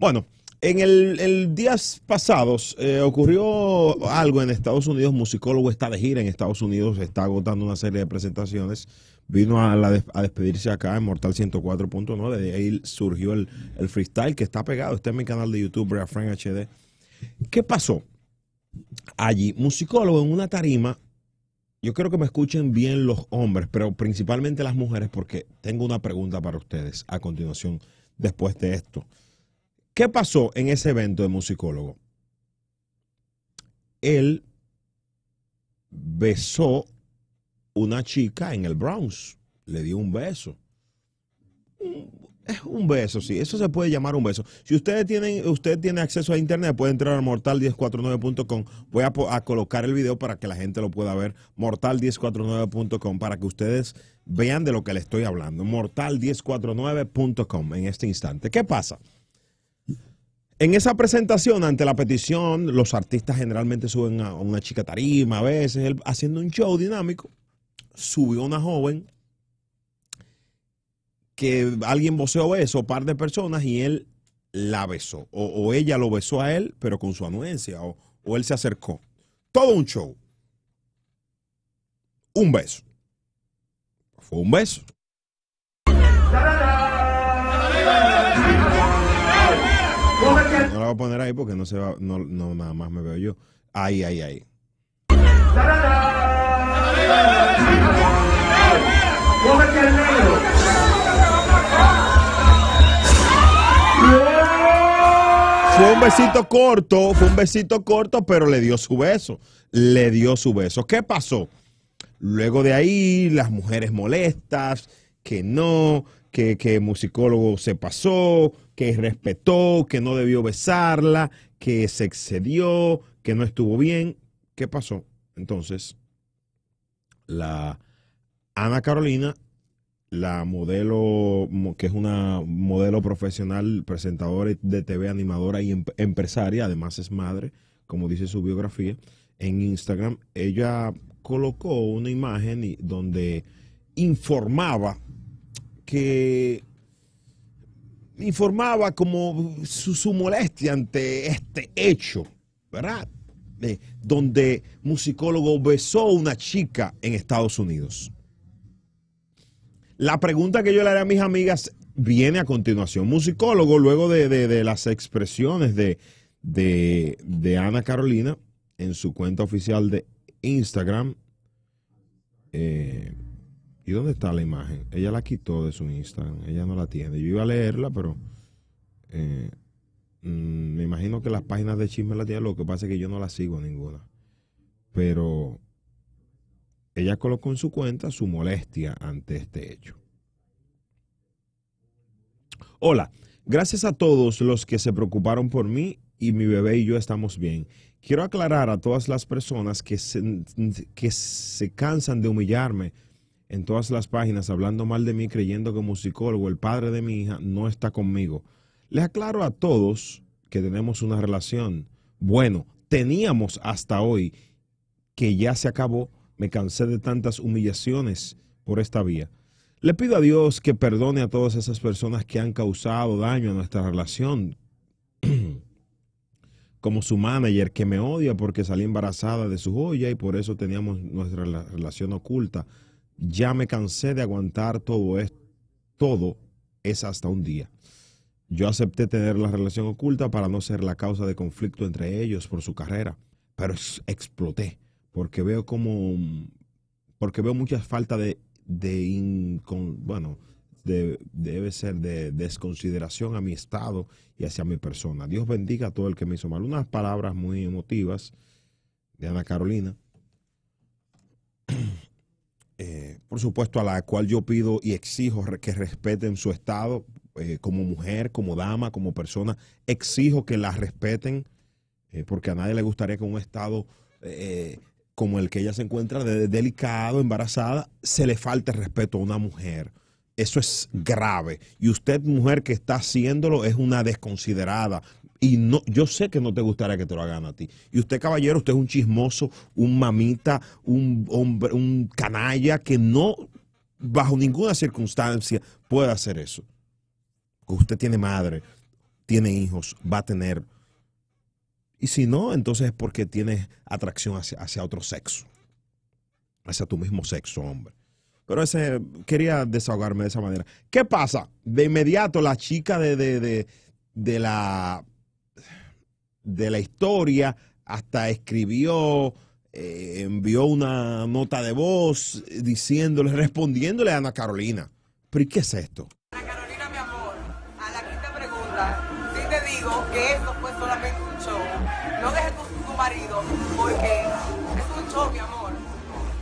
Bueno, en el, días pasados eh, ocurrió algo en Estados Unidos. Musicólogo está de gira en Estados Unidos, está agotando una serie de presentaciones. Vino a, la despedirse acá en Mortal 104.9. De ahí surgió el, freestyle que está pegado. Está en mi canal de YouTube, Brea HD. ¿Qué pasó? Allí, musicólogo en una tarima. Yo creo que me escuchen bien los hombres, pero principalmente las mujeres, porque tengo una pregunta para ustedes a continuación, después de esto. ¿Qué pasó en ese evento de musicólogo? Él besó una chica en el Bronx, le dio un beso. Es un beso, sí, eso se puede llamar un beso. Si ustedes tienen, usted tiene acceso a internet, puede entrar a mortal1049.com. Voy a, a, colocar el video para que la gente lo pueda ver. Mortal1049.com para que ustedes vean de lo que le estoy hablando. Mortal1049.com en este instante. ¿Qué pasa? En esa presentación, ante la petición, los artistas generalmente suben a una chica tarima, a veces, haciendo un show dinámico, subió una joven que alguien voceó eso, par de personas, y él la besó, o, ella lo besó a él, pero con su anuencia, o él se acercó. Todo un show. Un beso. Fue un beso. a poner ahí porque no se va, no, no nada más me veo yo. Ahí, ahí, ahí. Fue un besito corto, fue un besito corto, pero le dio su beso. Le dio su beso. ¿Qué pasó? Luego de ahí, las mujeres molestas, que no, que, el musicólogo se pasó, que respetó, que no debió besarla, que se excedió, que no estuvo bien. ¿Qué pasó? Entonces, la Ana Carolina, la modelo, que es una modelo profesional, presentadora de TV, animadora y em, empresaria, además es madre, como dice su biografía, en Instagram, ella colocó una imagen donde informaba que informaba como su, molestia ante este hecho, ¿verdad? De donde musicólogo besó a una chica en Estados Unidos. La pregunta que yo le haré a mis amigas viene a continuación. Musicólogo, luego de, las expresiones de, Ana Carolina en su cuenta oficial de Instagram, eh, ¿Y dónde está la imagen? Ella la quitó de su Instagram, ella no la tiene. Yo iba a leerla, pero eh, mm, me imagino que las páginas de chisme la tienen, lo que pasa es que yo no la sigo ninguna. Pero ella colocó en su cuenta su molestia ante este hecho. Hola, gracias a todos los que se preocuparon por mí y mi bebé y yo estamos bien. Quiero aclarar a todas las personas que que se cansan de humillarme en todas las páginas hablando mal de mí, creyendo que musicólogo, el padre de mi hija, no está conmigo. Les aclaro a todos que tenemos una relación. Bueno, teníamos hasta hoy, que ya se acabó. Me cansé de tantas humillaciones por esta vía. Le pido a Dios que perdone a todas esas personas que han causado daño a nuestra relación. Como su manager que me odia porque salí embarazada de su joya y por eso teníamos nuestra relación oculta ya me cansé de aguantar todo esto, todo es hasta un día. Yo acepté tener la relación oculta para no ser la causa de conflicto entre ellos por su carrera, pero exploté porque veo como, porque veo mucha falta de, bueno, debe ser de desconsideración a mi estado y hacia mi persona. Dios bendiga a todo el que me hizo mal. Unas palabras muy emotivas de Ana Carolina. por supuesto, a la cual yo pido y exijo que respeten su estado eh, como mujer, como dama, como persona. Exijo que la respeten eh, porque a nadie le gustaría que un estado eh, como el que ella se encuentra, delicado, embarazada, se le falte respeto a una mujer. Eso es grave. Y usted, mujer que está haciéndolo, es una desconsiderada, y no, yo sé que no te gustaría que te lo hagan a ti. Y usted, caballero, usted es un chismoso, un mamita, un hombre, un canalla que no, bajo ninguna circunstancia, puede hacer eso. Usted tiene madre, tiene hijos, va a tener. Y si no, entonces es porque tienes atracción hacia, otro sexo, hacia tu mismo sexo, hombre. Pero ese, quería desahogarme de esa manera. ¿Qué pasa? De inmediato la chica de la de la historia, hasta escribió, eh, envió una nota de voz diciéndole, respondiéndole a Ana Carolina. ¿Pero y qué es esto? Ana Carolina, mi amor, a la que te pregunta, Si te digo que esto fue solamente un show. No dejes tu, tu marido porque es un show, mi amor.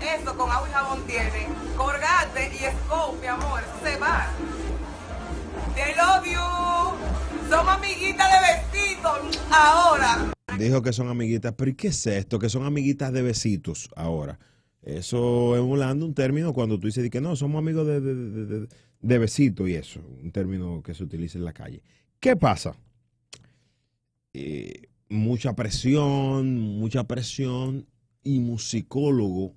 Eso con agua y jabón tiene. Colgate y scope, mi amor, se va. Te odio Somos amiguitas de besitos ahora. Dijo que son amiguitas, pero ¿y qué es esto? Que son amiguitas de besitos ahora. Eso es un término cuando tú dices que no, somos amigos de, de, y eso, un término que se utiliza en la calle. ¿Qué pasa? Eh, mucha presión, mucha presión y musicólogo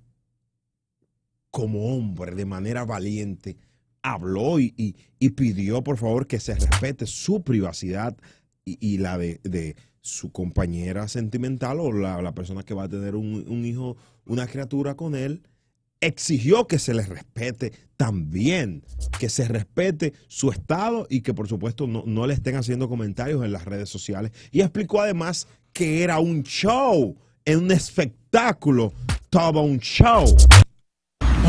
como hombre de manera valiente habló y, pidió, por favor, que se respete su privacidad y, la de, su compañera sentimental o la, persona que va a tener un, hijo, una criatura con él, exigió que se le respete también, que se respete su estado y que por supuesto no, no le estén haciendo comentarios en las redes sociales. Y explicó además que era un show, un espectáculo, todo un show.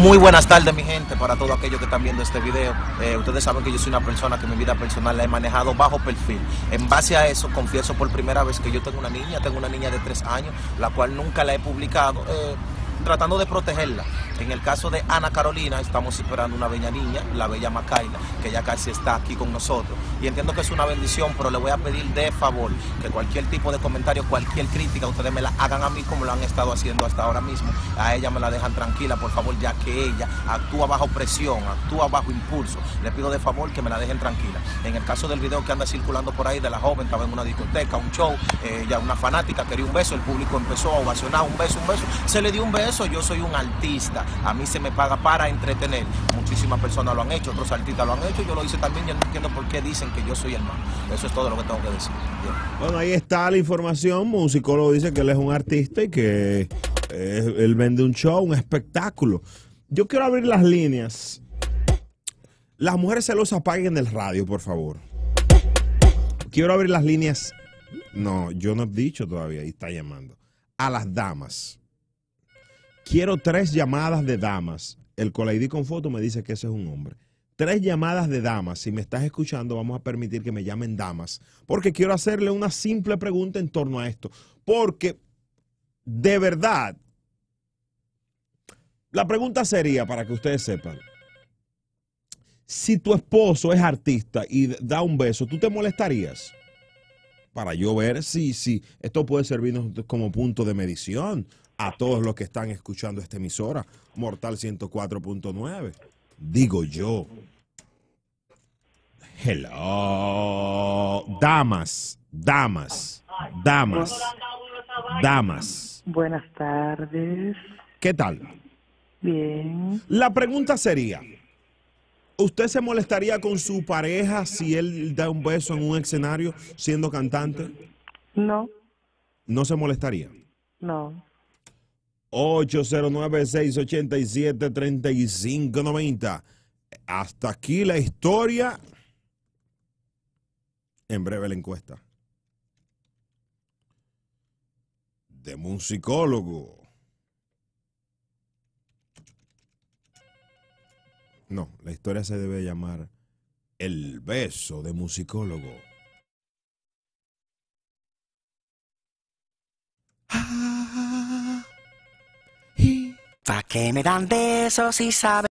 Muy buenas tardes mi gente, para todos aquellos que están viendo este video. Eh, ustedes saben que yo soy una persona que mi vida personal la he manejado bajo perfil. En base a eso, confieso por primera vez que yo tengo una niña, tengo una niña de tres años, la cual nunca la he publicado. Eh, tratando de protegerla. En el caso de Ana Carolina, estamos esperando una bella niña, la bella Macaila, que ya casi está aquí con nosotros. Y entiendo que es una bendición, pero le voy a pedir de favor que cualquier tipo de comentario, cualquier crítica, ustedes me la hagan a mí como lo han estado haciendo hasta ahora mismo. A ella me la dejan tranquila, por favor, ya que ella actúa bajo presión, actúa bajo impulso. Le pido de favor que me la dejen tranquila. En el caso del video que anda circulando por ahí de la joven, estaba en una discoteca, un show, ella, eh, una fanática, quería un beso, el público empezó a ovacionar, un beso, un beso. Se le dio un beso yo soy un artista. A mí se me paga para entretener. Muchísimas personas lo han hecho, otros artistas lo han hecho. Yo lo hice también. Yo no entiendo por qué dicen que yo soy el más. Eso es todo lo que tengo que decir. Bueno, ahí está la información. Musicólogo dice que él es un artista y que eh, él vende un show, un espectáculo. Yo quiero abrir las líneas. Las mujeres se los apaguen el radio, por favor. Quiero abrir las líneas. No, yo no he dicho todavía y está llamando. A las damas quiero tres llamadas de damas. El Colaidí con foto me dice que ese es un hombre. Tres llamadas de damas. Si me estás escuchando, vamos a permitir que me llamen damas. Porque quiero hacerle una simple pregunta en torno a esto. Porque, de verdad, la pregunta sería, para que ustedes sepan, si tu esposo es artista y da un beso, ¿tú te molestarías? Para yo ver si, si esto puede servirnos como punto de medición a todos los que están escuchando esta emisora, Mortal 104.9. Digo yo. Hello. Damas, damas, damas, damas. Buenas tardes. ¿Qué tal? Bien. La pregunta sería, ¿usted se molestaría con su pareja si él da un beso en un escenario siendo cantante? No. ¿No se molestaría? No. 809-687-3590. Hasta aquí la historia. En breve la encuesta. De musicólogo. No, la historia se debe llamar El beso de musicólogo. ¿Para qué me dan de eso si sabe.